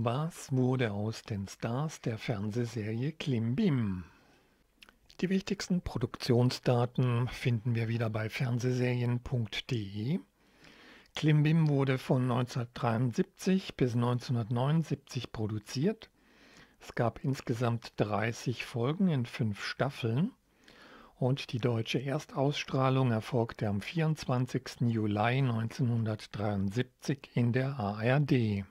Was wurde aus den Stars der Fernsehserie Klimbim? Die wichtigsten Produktionsdaten finden wir wieder bei fernsehserien.de. Klimbim wurde von 1973 bis 1979 produziert. Es gab insgesamt 30 Folgen in fünf Staffeln und die deutsche Erstausstrahlung erfolgte am 24. Juli 1973 in der ARD.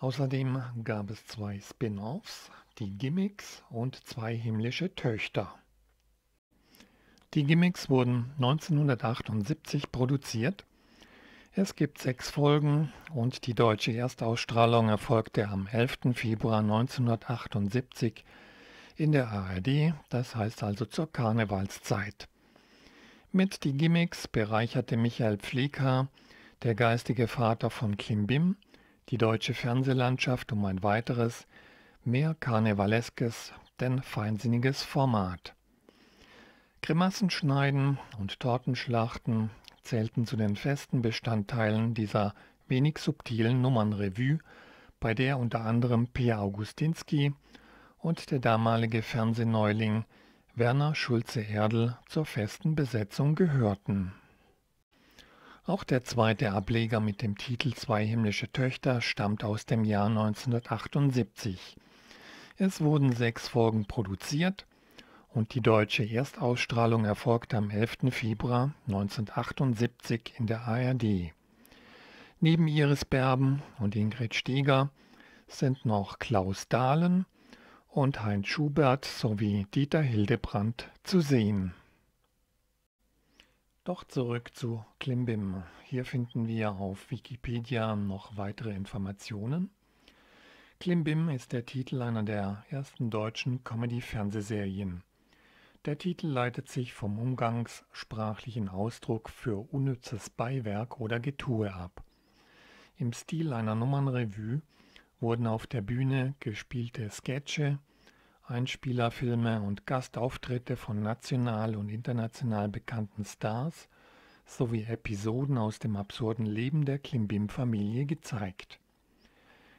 Außerdem gab es zwei Spin-offs, die Gimmicks und zwei himmlische Töchter. Die Gimmicks wurden 1978 produziert. Es gibt sechs Folgen und die deutsche Erstausstrahlung erfolgte am 11. Februar 1978 in der ARD, das heißt also zur Karnevalszeit. Mit die Gimmicks bereicherte Michael Pfleger, der geistige Vater von Kim Bim, die deutsche Fernsehlandschaft um ein weiteres, mehr karnevaleskes denn feinsinniges Format. Grimassenschneiden und Tortenschlachten zählten zu den festen Bestandteilen dieser wenig subtilen Nummernrevue, bei der unter anderem P. Augustinski und der damalige Fernsehneuling Werner Schulze-Erdl zur festen Besetzung gehörten auch der zweite Ableger mit dem Titel "Zwei himmlische Töchter" stammt aus dem Jahr 1978. Es wurden sechs Folgen produziert und die deutsche Erstausstrahlung erfolgte am 11. Februar 1978 in der ARD. Neben Iris Berben und Ingrid Steger sind noch Klaus Dahlen und Heinz Schubert sowie Dieter Hildebrandt zu sehen doch zurück zu Klimbim. Hier finden wir auf Wikipedia noch weitere Informationen. Klimbim ist der Titel einer der ersten deutschen Comedy-Fernsehserien. Der Titel leitet sich vom umgangssprachlichen Ausdruck für unnützes Beiwerk oder Getue ab. Im Stil einer Nummernrevue wurden auf der Bühne gespielte Sketche, Einspielerfilme und Gastauftritte von national und international bekannten Stars sowie Episoden aus dem absurden Leben der Klimbim-Familie gezeigt.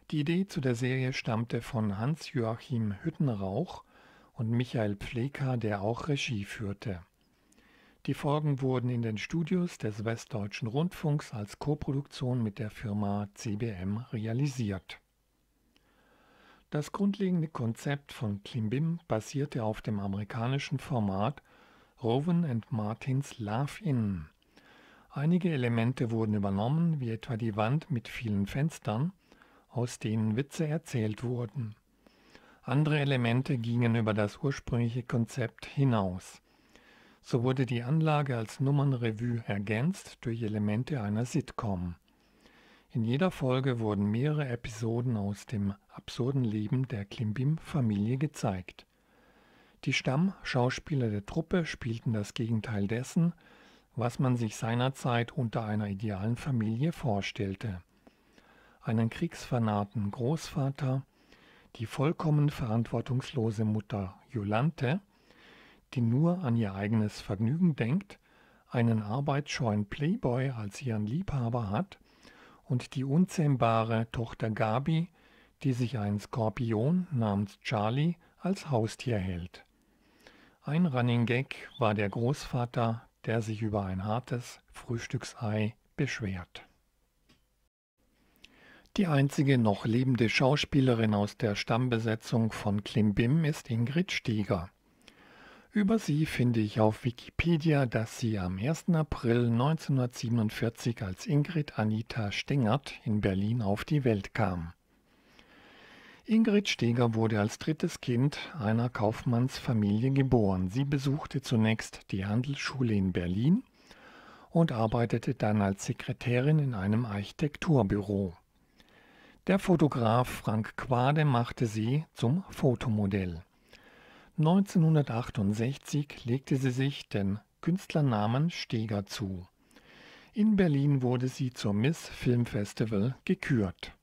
Die Idee zu der Serie stammte von Hans-Joachim Hüttenrauch und Michael Pfleker, der auch Regie führte. Die Folgen wurden in den Studios des Westdeutschen Rundfunks als Koproduktion mit der Firma CBM realisiert. Das grundlegende Konzept von Klimbim basierte auf dem amerikanischen Format Rowan and Martins Love In. Einige Elemente wurden übernommen, wie etwa die Wand mit vielen Fenstern, aus denen Witze erzählt wurden. Andere Elemente gingen über das ursprüngliche Konzept hinaus. So wurde die Anlage als Nummernrevue ergänzt durch Elemente einer Sitcom. In jeder Folge wurden mehrere Episoden aus dem absurden Leben der Klimbim-Familie gezeigt. Die Stammschauspieler der Truppe spielten das Gegenteil dessen, was man sich seinerzeit unter einer idealen Familie vorstellte. Einen kriegsfanaten Großvater, die vollkommen verantwortungslose Mutter Jolante, die nur an ihr eigenes Vergnügen denkt, einen arbeitsscheuen Playboy als ihren Liebhaber hat und die unzähmbare Tochter Gabi, die sich ein Skorpion namens Charlie als Haustier hält. Ein Running Gag war der Großvater, der sich über ein hartes Frühstücksei beschwert. Die einzige noch lebende Schauspielerin aus der Stammbesetzung von Klimbim ist Ingrid Stieger. Über sie finde ich auf Wikipedia, dass sie am 1. April 1947 als Ingrid Anita Stengert in Berlin auf die Welt kam. Ingrid Steger wurde als drittes Kind einer Kaufmannsfamilie geboren. Sie besuchte zunächst die Handelsschule in Berlin und arbeitete dann als Sekretärin in einem Architekturbüro. Der Fotograf Frank Quade machte sie zum Fotomodell. 1968 legte sie sich den Künstlernamen Steger zu. In Berlin wurde sie zur Miss Film Festival gekürt.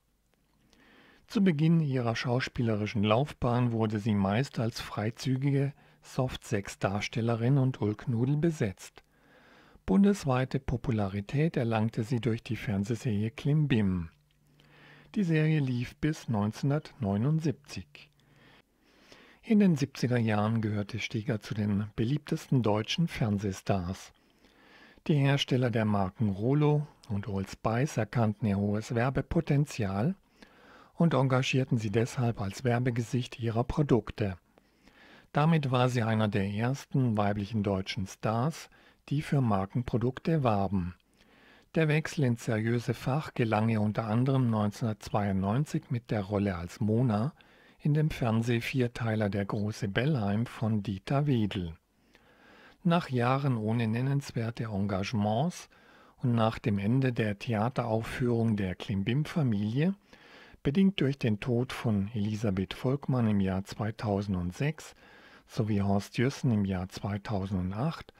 Zu Beginn ihrer schauspielerischen Laufbahn wurde sie meist als freizügige Softsex-Darstellerin und Ulknudel besetzt. Bundesweite Popularität erlangte sie durch die Fernsehserie Klimbim. Die Serie lief bis 1979. In den 70er Jahren gehörte Steger zu den beliebtesten deutschen Fernsehstars. Die Hersteller der Marken Rolo und Old Spice erkannten ihr hohes Werbepotenzial und engagierten sie deshalb als Werbegesicht ihrer Produkte. Damit war sie einer der ersten weiblichen deutschen Stars, die für Markenprodukte warben. Der Wechsel ins seriöse Fach gelang ihr unter anderem 1992 mit der Rolle als Mona – in dem Fernsehvierteiler Der große Bellheim von Dieter Wedel. Nach Jahren ohne nennenswerte Engagements und nach dem Ende der Theateraufführung der Klimbim-Familie, bedingt durch den Tod von Elisabeth Volkmann im Jahr 2006 sowie Horst Jüssen im Jahr 2008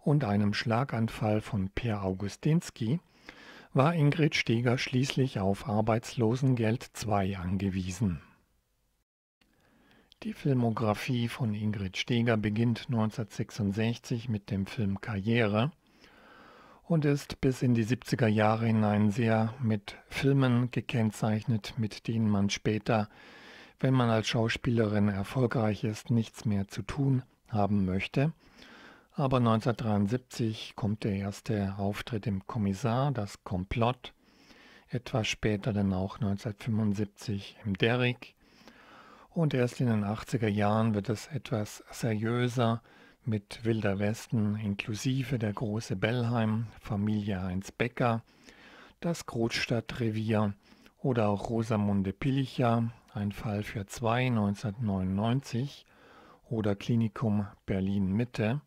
und einem Schlaganfall von Per Augustinski, war Ingrid Steger schließlich auf Arbeitslosengeld II angewiesen. Die Filmografie von Ingrid Steger beginnt 1966 mit dem Film Karriere und ist bis in die 70er Jahre hinein sehr mit Filmen gekennzeichnet, mit denen man später, wenn man als Schauspielerin erfolgreich ist, nichts mehr zu tun haben möchte. Aber 1973 kommt der erste Auftritt im Kommissar, das Komplott, etwas später dann auch 1975 im Derrick und erst in den 80er Jahren wird es etwas seriöser mit Wilder Westen inklusive der große Bellheim, Familie Heinz Becker, das Großstadtrevier oder auch Rosamunde Pilicher, ein Fall für zwei 1999 oder Klinikum Berlin Mitte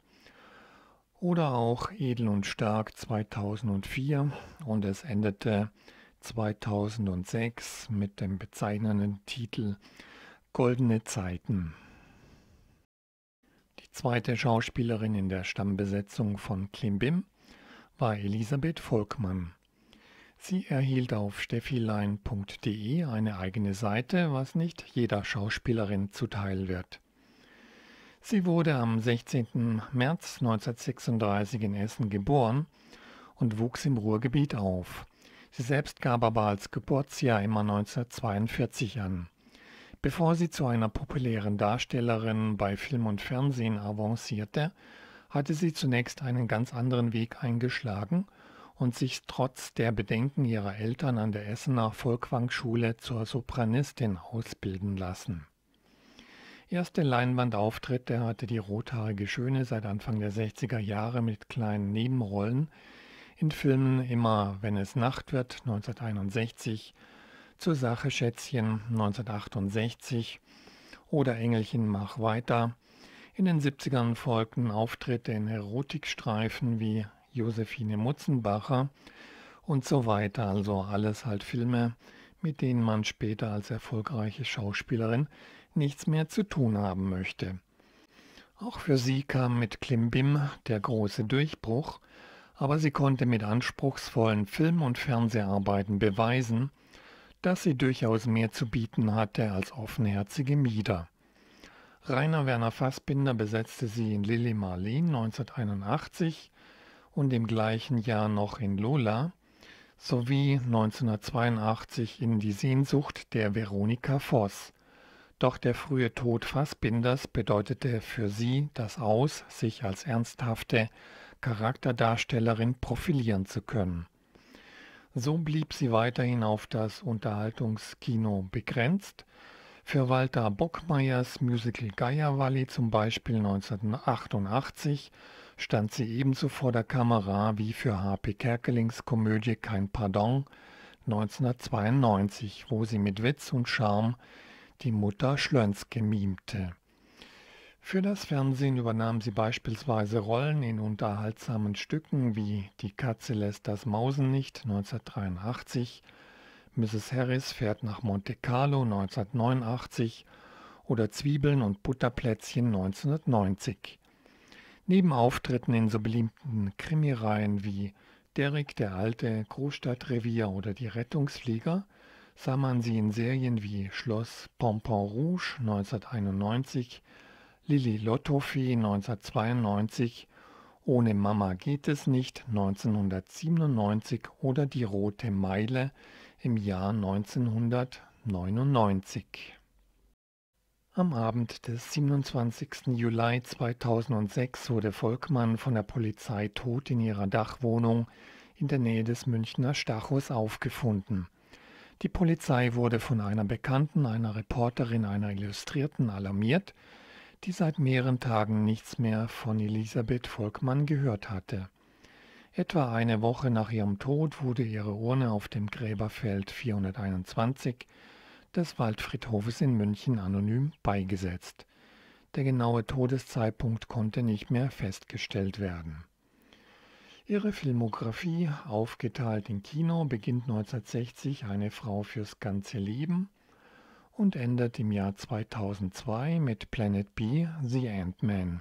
oder auch Edel und Stark 2004 und es endete 2006 mit dem bezeichnenden Titel Goldene Zeiten. Die zweite Schauspielerin in der Stammbesetzung von Klimbim war Elisabeth Volkmann. Sie erhielt auf steffilein.de eine eigene Seite, was nicht jeder Schauspielerin zuteil wird. Sie wurde am 16. März 1936 in Essen geboren und wuchs im Ruhrgebiet auf. Sie selbst gab aber als Geburtsjahr immer 1942 an. Bevor sie zu einer populären Darstellerin bei Film und Fernsehen avancierte, hatte sie zunächst einen ganz anderen Weg eingeschlagen und sich trotz der Bedenken ihrer Eltern an der Essener Volkwangschule zur Sopranistin ausbilden lassen. Erste Leinwandauftritte hatte die rothaarige Schöne seit Anfang der 60er Jahre mit kleinen Nebenrollen in Filmen Immer wenn es Nacht wird 1961 zur Sache Schätzchen 1968 oder Engelchen mach weiter. In den 70ern folgten Auftritte in Erotikstreifen wie Josephine Mutzenbacher und so weiter. Also alles halt Filme, mit denen man später als erfolgreiche Schauspielerin nichts mehr zu tun haben möchte. Auch für sie kam mit Klimbim der große Durchbruch, aber sie konnte mit anspruchsvollen Film- und Fernseharbeiten beweisen, dass sie durchaus mehr zu bieten hatte als offenherzige Mieder. Rainer Werner Fassbinder besetzte sie in Lilly Marleen 1981 und im gleichen Jahr noch in Lola sowie 1982 in Die Sehnsucht der Veronika Voss. Doch der frühe Tod Fassbinders bedeutete für sie das Aus, sich als ernsthafte Charakterdarstellerin profilieren zu können. So blieb sie weiterhin auf das Unterhaltungskino begrenzt, für Walter Bockmeyers Musical Geierwalli zum Beispiel 1988 stand sie ebenso vor der Kamera wie für H.P. Kerkelings Komödie Kein Pardon 1992, wo sie mit Witz und Charme die Mutter Schlönske mimte. Für das Fernsehen übernahm sie beispielsweise Rollen in unterhaltsamen Stücken wie Die Katze lässt das Mausen nicht 1983, Mrs. Harris fährt nach Monte Carlo 1989 oder Zwiebeln und Butterplätzchen 1990. Neben Auftritten in so beliebten Krimireihen wie Derrick der Alte, Großstadtrevier oder Die Rettungsflieger sah man sie in Serien wie Schloss Pompon Rouge 1991, Lilli Lottofee 1992, Ohne Mama geht es nicht 1997 oder Die Rote Meile im Jahr 1999. Am Abend des 27. Juli 2006 wurde Volkmann von der Polizei tot in ihrer Dachwohnung in der Nähe des Münchner Stachus aufgefunden. Die Polizei wurde von einer Bekannten, einer Reporterin einer Illustrierten alarmiert die seit mehreren Tagen nichts mehr von Elisabeth Volkmann gehört hatte. Etwa eine Woche nach ihrem Tod wurde ihre Urne auf dem Gräberfeld 421 des Waldfriedhofes in München anonym beigesetzt. Der genaue Todeszeitpunkt konnte nicht mehr festgestellt werden. Ihre Filmografie, aufgeteilt in Kino, beginnt 1960 Eine Frau fürs ganze Leben, und endet im Jahr 2002 mit Planet B, The Ant-Man.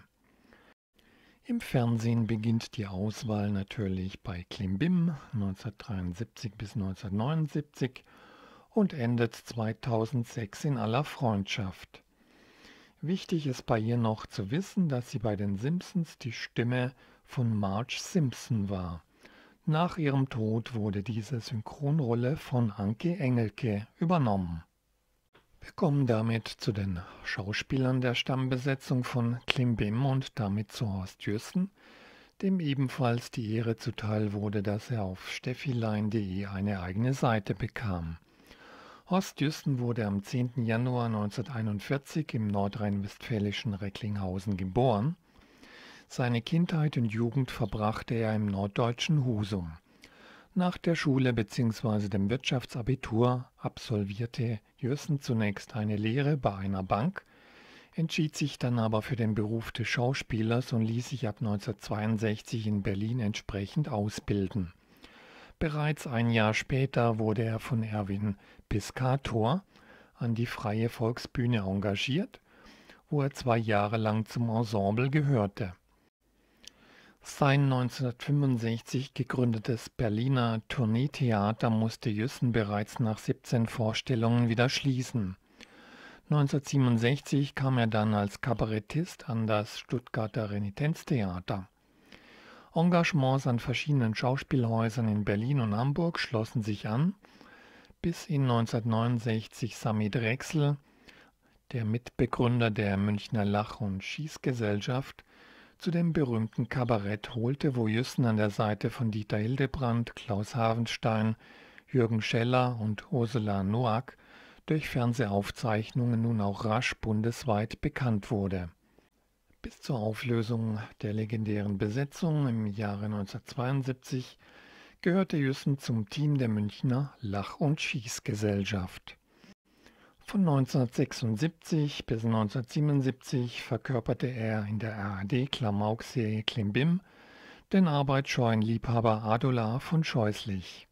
Im Fernsehen beginnt die Auswahl natürlich bei Klim Bim 1973 bis 1979 und endet 2006 in aller Freundschaft. Wichtig ist bei ihr noch zu wissen, dass sie bei den Simpsons die Stimme von Marge Simpson war. Nach ihrem Tod wurde diese Synchronrolle von Anke Engelke übernommen. Wir kommen damit zu den Schauspielern der Stammbesetzung von Klimbim und damit zu Horst Jüssen, dem ebenfalls die Ehre zuteil wurde, dass er auf steffilein.de eine eigene Seite bekam. Horst Jüsten wurde am 10. Januar 1941 im nordrhein-westfälischen Recklinghausen geboren. Seine Kindheit und Jugend verbrachte er im norddeutschen Husum. Nach der Schule bzw. dem Wirtschaftsabitur absolvierte Jürsen zunächst eine Lehre bei einer Bank, entschied sich dann aber für den Beruf des Schauspielers und ließ sich ab 1962 in Berlin entsprechend ausbilden. Bereits ein Jahr später wurde er von Erwin Piscator an die Freie Volksbühne engagiert, wo er zwei Jahre lang zum Ensemble gehörte. Sein 1965 gegründetes Berliner Tourneetheater musste Jüssen bereits nach 17 Vorstellungen wieder schließen. 1967 kam er dann als Kabarettist an das Stuttgarter Renitenztheater. Engagements an verschiedenen Schauspielhäusern in Berlin und Hamburg schlossen sich an, bis ihn 1969 Sami Drechsel, der Mitbegründer der Münchner Lach- und Schießgesellschaft, zu dem berühmten Kabarett holte wo Jüssen an der Seite von Dieter Hildebrand, Klaus Havenstein, Jürgen Scheller und Ursula Noack durch Fernsehaufzeichnungen nun auch rasch bundesweit bekannt wurde. Bis zur Auflösung der legendären Besetzung im Jahre 1972 gehörte Jüssen zum Team der Münchner Lach- und Schießgesellschaft. Von 1976 bis 1977 verkörperte er in der ARD-Klamauk-Serie Klimbim den arbeitsscheuen Liebhaber Adolar von Scheußlich.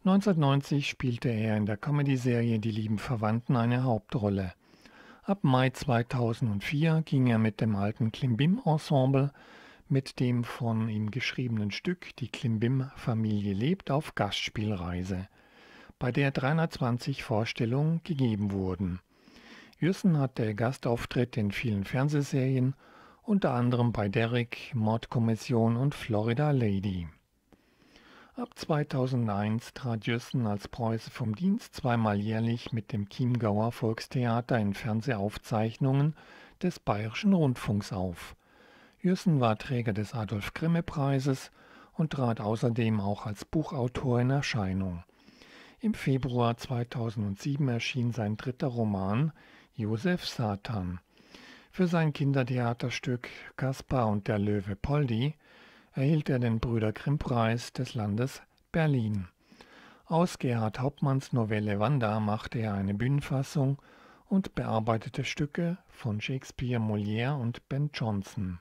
1990 spielte er in der Comedy-Serie Die lieben Verwandten eine Hauptrolle. Ab Mai 2004 ging er mit dem alten Klimbim-Ensemble mit dem von ihm geschriebenen Stück Die Klimbim-Familie lebt auf Gastspielreise – bei der 320 Vorstellungen gegeben wurden. Jüssen hatte Gastauftritt in vielen Fernsehserien, unter anderem bei Derrick, Mordkommission und Florida Lady. Ab 2001 trat Jüssen als Preuße vom Dienst zweimal jährlich mit dem Chiemgauer Volkstheater in Fernsehaufzeichnungen des Bayerischen Rundfunks auf. Jüssen war Träger des Adolf Grimme-Preises und trat außerdem auch als Buchautor in Erscheinung. Im Februar 2007 erschien sein dritter Roman Josef Satan. Für sein Kindertheaterstück Kaspar und der Löwe Poldi erhielt er den Brüder Grimm-Preis des Landes Berlin. Aus Gerhard Hauptmanns Novelle Wanda machte er eine Bühnenfassung und bearbeitete Stücke von Shakespeare, Molière und Ben Johnson.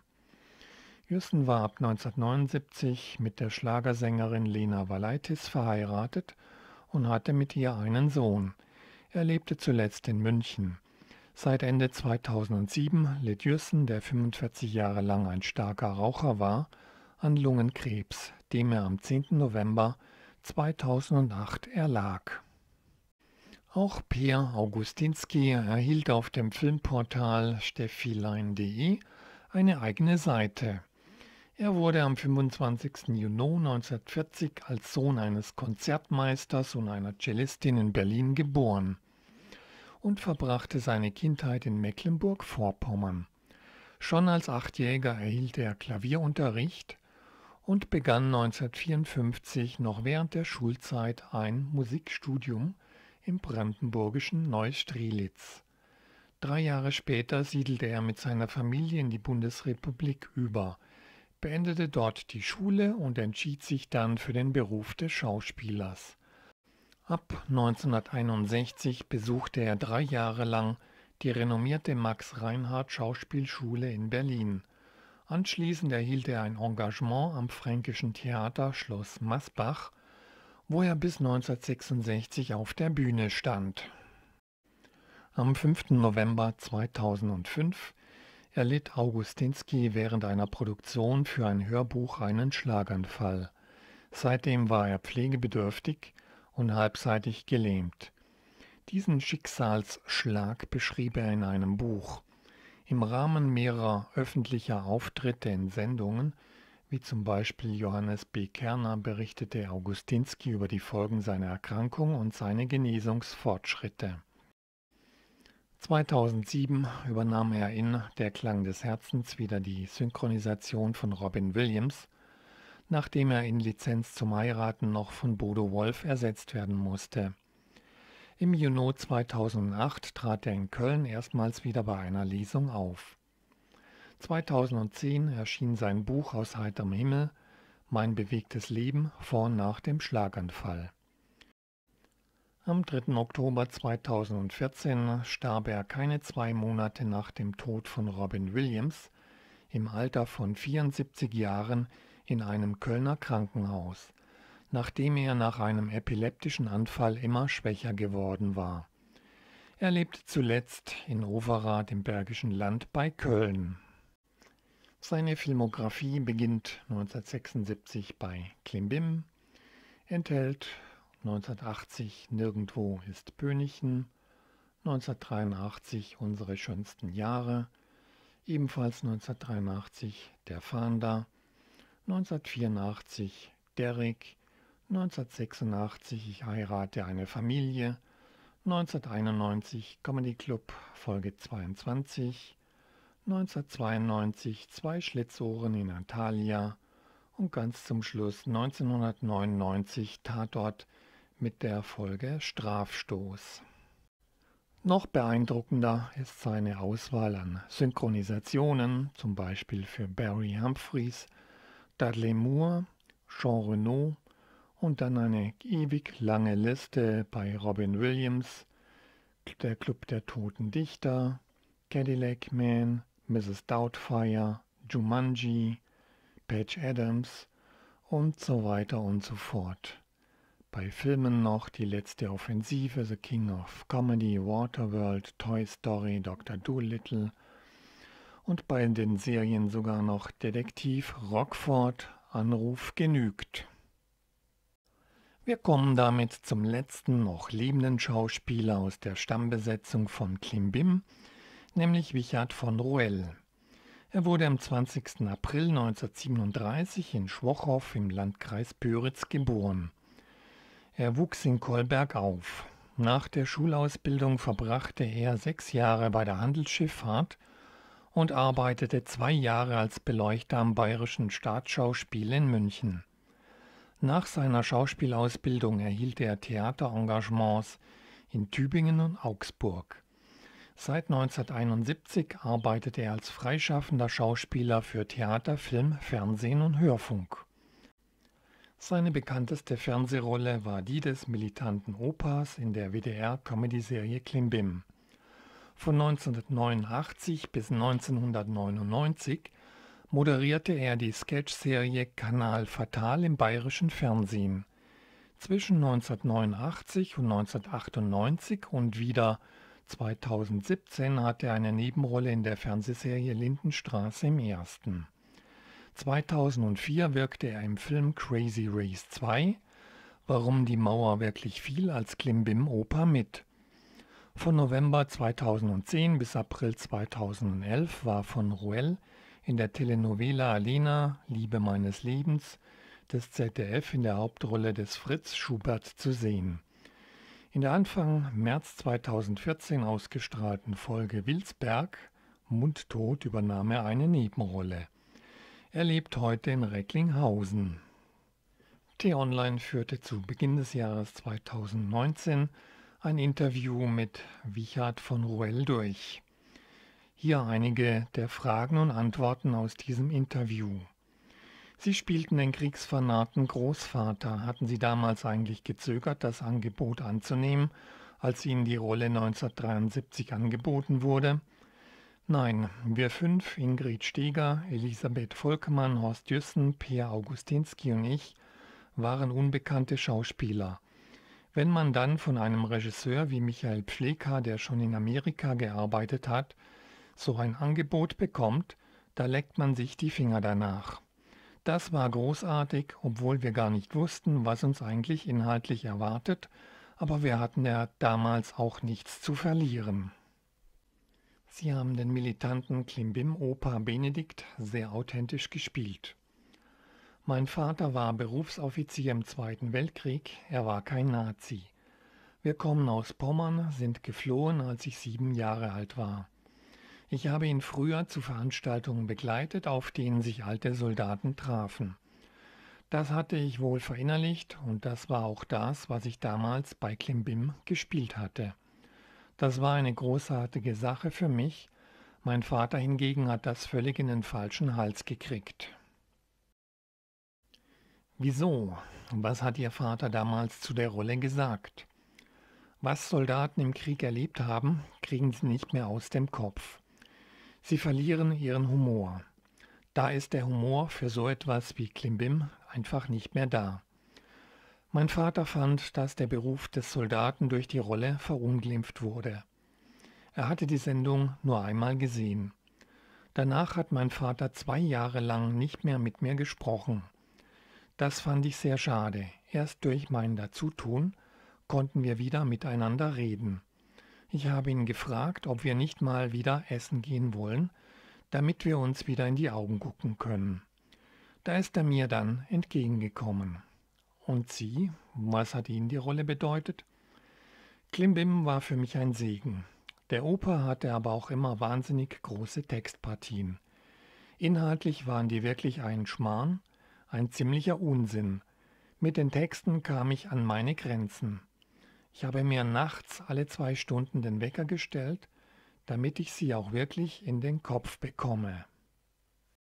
Jüssen war ab 1979 mit der Schlagersängerin Lena Valaitis verheiratet und hatte mit ihr einen Sohn. Er lebte zuletzt in München. Seit Ende 2007 litt Jürsen, der 45 Jahre lang ein starker Raucher war, an Lungenkrebs, dem er am 10. November 2008 erlag. Auch Peer Augustinski erhielt auf dem Filmportal steffilein.de eine eigene Seite. Er wurde am 25. Juni 1940 als Sohn eines Konzertmeisters und einer Cellistin in Berlin geboren und verbrachte seine Kindheit in Mecklenburg-Vorpommern. Schon als Achtjähriger erhielt er Klavierunterricht und begann 1954 noch während der Schulzeit ein Musikstudium im brandenburgischen Neustrelitz. Drei Jahre später siedelte er mit seiner Familie in die Bundesrepublik über – beendete dort die Schule und entschied sich dann für den Beruf des Schauspielers. Ab 1961 besuchte er drei Jahre lang die renommierte Max Reinhardt Schauspielschule in Berlin. Anschließend erhielt er ein Engagement am fränkischen Theater Schloss Masbach, wo er bis 1966 auf der Bühne stand. Am 5. November 2005 erlitt litt Augustinski während einer Produktion für ein Hörbuch einen Schlaganfall. Seitdem war er pflegebedürftig und halbseitig gelähmt. Diesen Schicksalsschlag beschrieb er in einem Buch. Im Rahmen mehrerer öffentlicher Auftritte in Sendungen, wie zum Beispiel Johannes B. Kerner, berichtete Augustinski über die Folgen seiner Erkrankung und seine Genesungsfortschritte. 2007 übernahm er in Der Klang des Herzens wieder die Synchronisation von Robin Williams, nachdem er in Lizenz zum Heiraten noch von Bodo Wolf ersetzt werden musste. Im Juni 2008 trat er in Köln erstmals wieder bei einer Lesung auf. 2010 erschien sein Buch aus heiterem Himmel Mein bewegtes Leben vor und nach dem Schlaganfall. Am 3. Oktober 2014 starb er keine zwei Monate nach dem Tod von Robin Williams im Alter von 74 Jahren in einem Kölner Krankenhaus, nachdem er nach einem epileptischen Anfall immer schwächer geworden war. Er lebte zuletzt in Overath im Bergischen Land bei Köln. Seine Filmografie beginnt 1976 bei Klimbim, enthält 1980 Nirgendwo ist Pönichen, 1983 Unsere schönsten Jahre, ebenfalls 1983 Der Fahnder, 1984 Derrick, 1986 Ich heirate eine Familie, 1991 Comedy Club Folge 22, 1992 Zwei Schlitzohren in Antalya und ganz zum Schluss 1999 Tatort mit der Folge Strafstoß. Noch beeindruckender ist seine Auswahl an Synchronisationen, zum Beispiel für Barry Humphries, Dudley Moore, Jean Renault und dann eine ewig lange Liste bei Robin Williams, der Club der Toten Dichter, Cadillac Man, Mrs. Doubtfire, Jumanji, Patch Adams und so weiter und so fort. Bei Filmen noch Die letzte Offensive, The King of Comedy, Waterworld, Toy Story, Dr. Dolittle und bei den Serien sogar noch Detektiv Rockford, Anruf genügt. Wir kommen damit zum letzten noch lebenden Schauspieler aus der Stammbesetzung von Klimbim, nämlich Richard von Roel. Er wurde am 20. April 1937 in Schwochow im Landkreis Pyritz geboren. Er wuchs in Kolberg auf. Nach der Schulausbildung verbrachte er sechs Jahre bei der Handelsschifffahrt und arbeitete zwei Jahre als Beleuchter am Bayerischen Staatsschauspiel in München. Nach seiner Schauspielausbildung erhielt er Theaterengagements in Tübingen und Augsburg. Seit 1971 arbeitet er als freischaffender Schauspieler für Theater, Film, Fernsehen und Hörfunk. Seine bekannteste Fernsehrolle war die des militanten Opas in der WDR-Comedy-Serie Klimbim. Von 1989 bis 1999 moderierte er die Sketch-Serie Kanal Fatal im bayerischen Fernsehen. Zwischen 1989 und 1998 und wieder 2017 hatte er eine Nebenrolle in der Fernsehserie Lindenstraße im Ersten. 2004 wirkte er im Film Crazy Race 2 Warum die Mauer wirklich fiel als Klimbim-Oper mit. Von November 2010 bis April 2011 war von Ruel in der Telenovela Alena, Liebe meines Lebens, des ZDF in der Hauptrolle des Fritz Schubert zu sehen. In der Anfang März 2014 ausgestrahlten Folge Wilsberg, Mundtot, übernahm er eine Nebenrolle. Er lebt heute in Recklinghausen. T-Online führte zu Beginn des Jahres 2019 ein Interview mit Wichard von Ruell durch. Hier einige der Fragen und Antworten aus diesem Interview. Sie spielten den Kriegsfanaten Großvater. Hatten Sie damals eigentlich gezögert, das Angebot anzunehmen, als Ihnen die Rolle 1973 angeboten wurde? Nein, wir fünf, Ingrid Steger, Elisabeth Volkmann, Horst Jüssen, Peer Augustinski und ich, waren unbekannte Schauspieler. Wenn man dann von einem Regisseur wie Michael Pfleker, der schon in Amerika gearbeitet hat, so ein Angebot bekommt, da leckt man sich die Finger danach. Das war großartig, obwohl wir gar nicht wussten, was uns eigentlich inhaltlich erwartet, aber wir hatten ja damals auch nichts zu verlieren. Sie haben den militanten Klimbim-Opa Benedikt sehr authentisch gespielt. Mein Vater war Berufsoffizier im Zweiten Weltkrieg, er war kein Nazi. Wir kommen aus Pommern, sind geflohen, als ich sieben Jahre alt war. Ich habe ihn früher zu Veranstaltungen begleitet, auf denen sich alte Soldaten trafen. Das hatte ich wohl verinnerlicht und das war auch das, was ich damals bei Klimbim gespielt hatte. Das war eine großartige Sache für mich, mein Vater hingegen hat das völlig in den falschen Hals gekriegt. Wieso? Was hat Ihr Vater damals zu der Rolle gesagt? Was Soldaten im Krieg erlebt haben, kriegen sie nicht mehr aus dem Kopf. Sie verlieren ihren Humor. Da ist der Humor für so etwas wie Klimbim einfach nicht mehr da. Mein Vater fand, dass der Beruf des Soldaten durch die Rolle verunglimpft wurde. Er hatte die Sendung nur einmal gesehen. Danach hat mein Vater zwei Jahre lang nicht mehr mit mir gesprochen. Das fand ich sehr schade. Erst durch mein Dazutun konnten wir wieder miteinander reden. Ich habe ihn gefragt, ob wir nicht mal wieder essen gehen wollen, damit wir uns wieder in die Augen gucken können. Da ist er mir dann entgegengekommen. Und Sie, was hat Ihnen die Rolle bedeutet? Klimbim war für mich ein Segen. Der Oper hatte aber auch immer wahnsinnig große Textpartien. Inhaltlich waren die wirklich ein Schmarrn, ein ziemlicher Unsinn. Mit den Texten kam ich an meine Grenzen. Ich habe mir nachts alle zwei Stunden den Wecker gestellt, damit ich sie auch wirklich in den Kopf bekomme.